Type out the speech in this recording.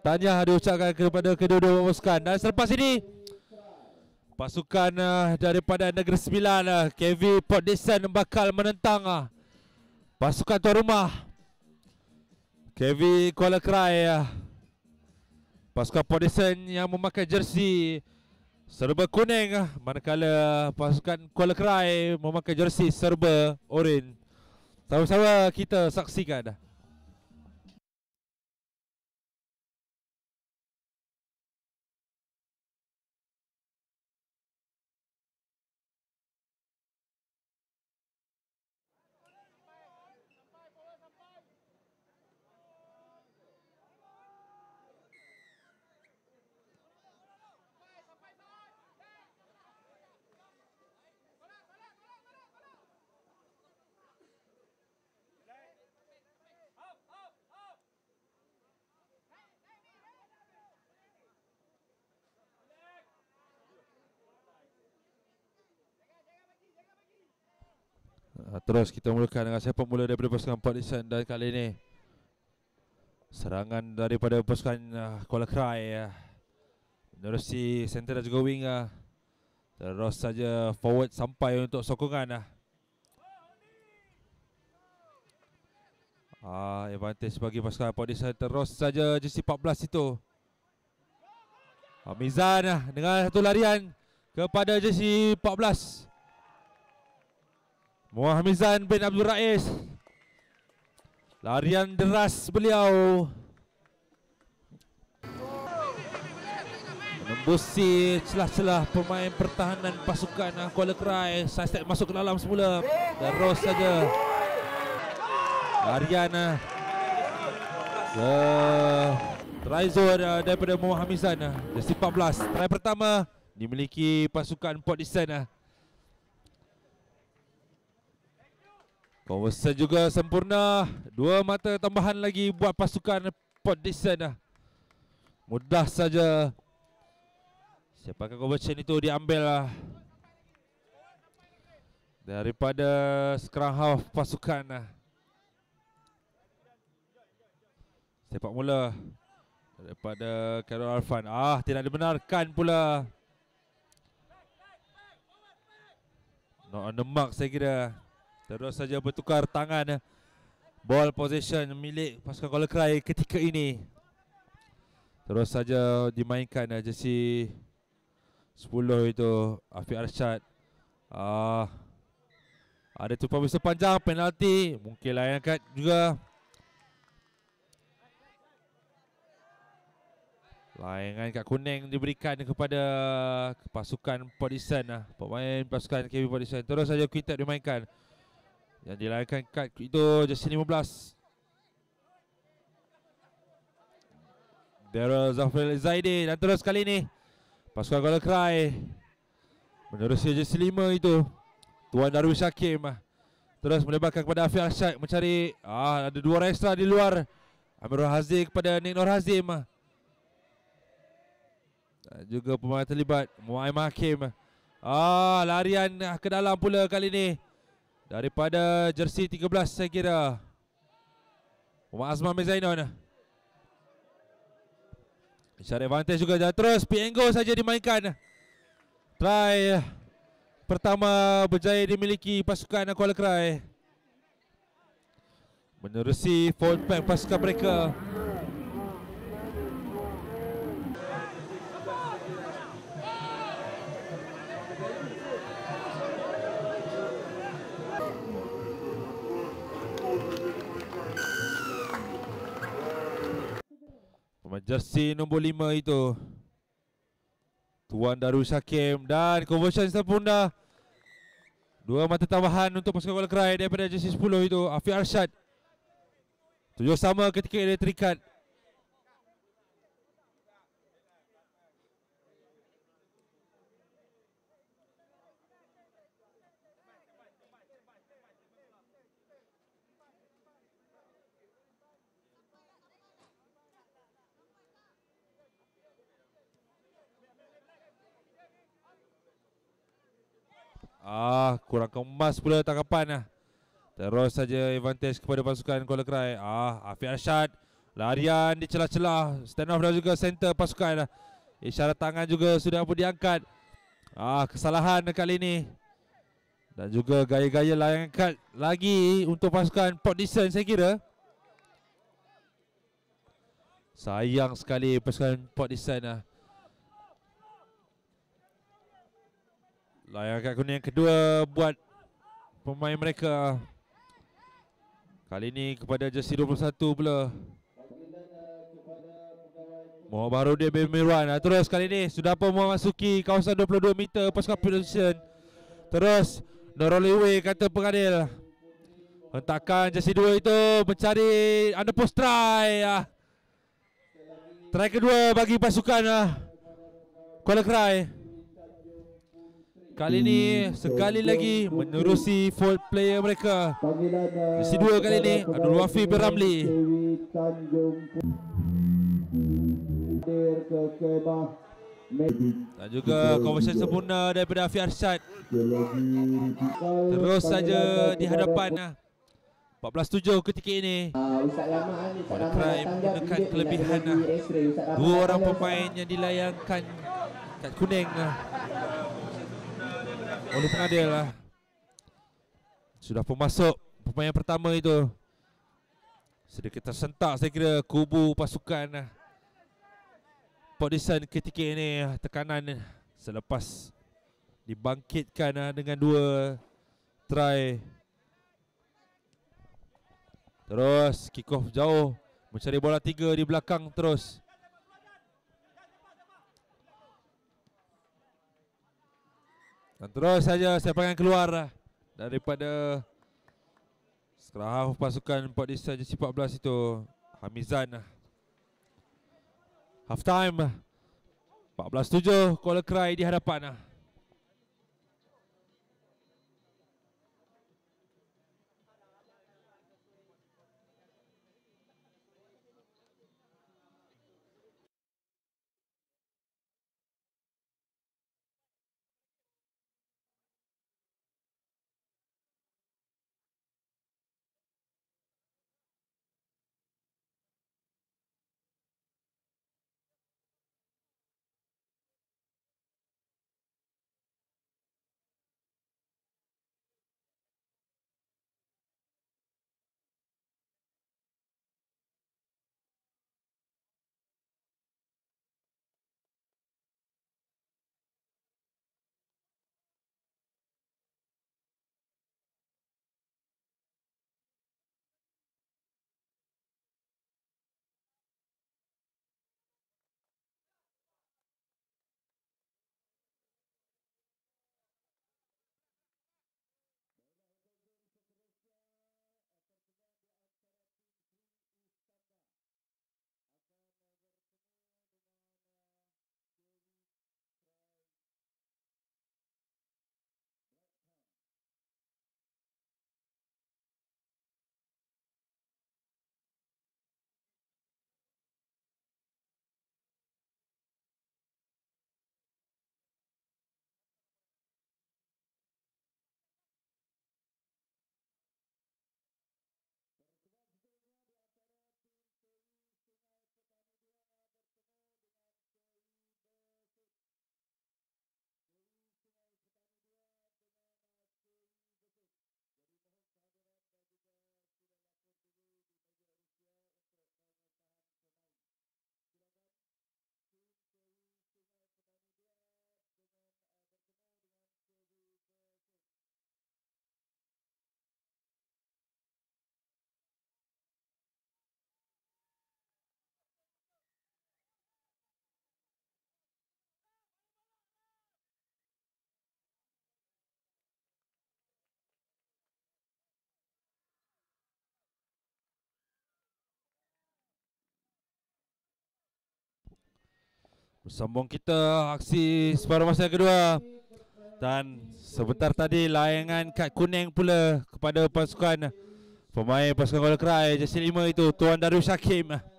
Tanya Tahniah diucapkan kepada kedua-dua pasukan Dan selepas ini Pasukan uh, daripada Negeri Sembilan uh, ah, KV Port Dixon bakal menentang uh, Pasukan tuan rumah KV Kuala Krai uh, Pasukan Port Dixon yang memakai jersi Serba kuning uh, Manakala pasukan Kuala Krai memakai jersi serba orange. Sama-sama kita saksikan dah uh. Terus kita mulakan dengan siapa mula daripada pasukan Partisan dan kali ini Serangan daripada pasukan uh, Kuala Krai uh. Ah. Menerusi si center dan juga wing uh. Ah. Terus saja forward sampai untuk sokongan uh. Ah, advantage bagi pasukan Partisan terus saja JC14 itu Hamizan uh, dengan satu larian kepada JC14 Muhammizan bin Abdul Raiz Larian deras beliau Menembusi celah-celah pemain pertahanan pasukan Kuala Saya Sidestep masuk ke dalam semula Terus saja Larian ah. ke Try zone daripada Mohamizan Dia 14 Try pertama Dimiliki pasukan Port Desain ah. Conversation juga sempurna Dua mata tambahan lagi buat pasukan Podison Mudah saja Siapakah conversation itu diambil lah Daripada Sekarang half pasukan lah Sepak mula Daripada Carol Arfan Ah tidak dibenarkan pula Not on the mark saya kira Back, back, Terus saja bertukar tangan eh. Ball position milik pasukan Kuala Krai ketika ini Terus saja dimainkan eh, jersi sepuluh itu Afiq Arshad uh, Ada tu besar panjang penalti Mungkin lain angkat juga Layangan kat kuning diberikan kepada pasukan Polisan eh, Pemain pasukan KB Polisan Terus saja Quintet dimainkan yang dilayangkan kad itu jersey 15. Daryl Zafril Zaidi dan terus kali ini Pasukan Gola Krai Menerusi jersey 5 itu Tuan Darwish Hakim ah, Terus melebarkan kepada Afiq Asyad mencari ah Ada dua orang extra di luar Amirul Hazim kepada Nick Nur Hazim ah. dan juga pemain terlibat Muaim Hakim Ah, ah larian ke dalam pula kali ini Daripada jersi 13 saya kira Umar Azman bin Zainon Syarif advantage juga dah terus Pienggo saja dimainkan Try Pertama berjaya dimiliki pasukan Kuala Kerai Menerusi full pack pasukan mereka Jersey nombor lima itu Tuan Darus Hakim Dan conversion sempurna Dua mata tambahan untuk pasukan Kuala Kerai Daripada jersey 10 itu Afiq Arshad Tujuh sama ketika dia terikat Ah, kurang kemas pula tangkapan lah. Terus saja advantage kepada pasukan Kuala Krai. Ah, Afiq Arshad. Larian di celah-celah. Stand off dan juga center pasukan. Lah. Isyarat tangan juga sudah pun diangkat. Ah, kesalahan kali ini. Dan juga gaya-gaya layangkan lagi untuk pasukan Port Dixon saya kira. Sayang sekali pasukan Port Dixon lah. Layang kat kuning yang kedua buat pemain mereka. Kali ini kepada jersey 21 pula. Mohon baru dia Bermiran. Terus kali ini sudah pun masuki kawasan 22 meter pas position. Terus Noroliwe kata pengadil. Hentakan jersey dua itu mencari anda underpost try. Ah. Try kedua bagi pasukan ah. Kuala Krai. Kuala Krai. Kali ini sekali lagi menerusi full player mereka. Sisi dua kali ini Abdul Wafi bin Ramli. Dan juga conversion sempurna daripada Afi Arsyad. Terus saja di hadapan 14-7 ah, ketika ini. Pada Prime menekan kelebihan ah, dua orang pemain yang dilayangkan kat kuning. Ah oleh pengadil lah. Sudah pemasuk pemain pertama itu. Sedikit tersentak saya kira kubu pasukan lah. Podison ketika ini tekanan selepas dibangkitkan lah dengan dua try. Terus kick off jauh mencari bola tiga di belakang terus. Dan terus saja siapa yang keluar lah. daripada Sekarang pasukan Port Desa JC14 itu Hamizan lah. Half time 14-7 lah. Kuala Krai di hadapan lah. Sambung kita aksi separuh masa kedua Dan sebentar tadi layangan kad kuning pula Kepada pasukan Pemain pasukan Gola Kerai Jasin Lima itu Tuan Darius Hakim Tuan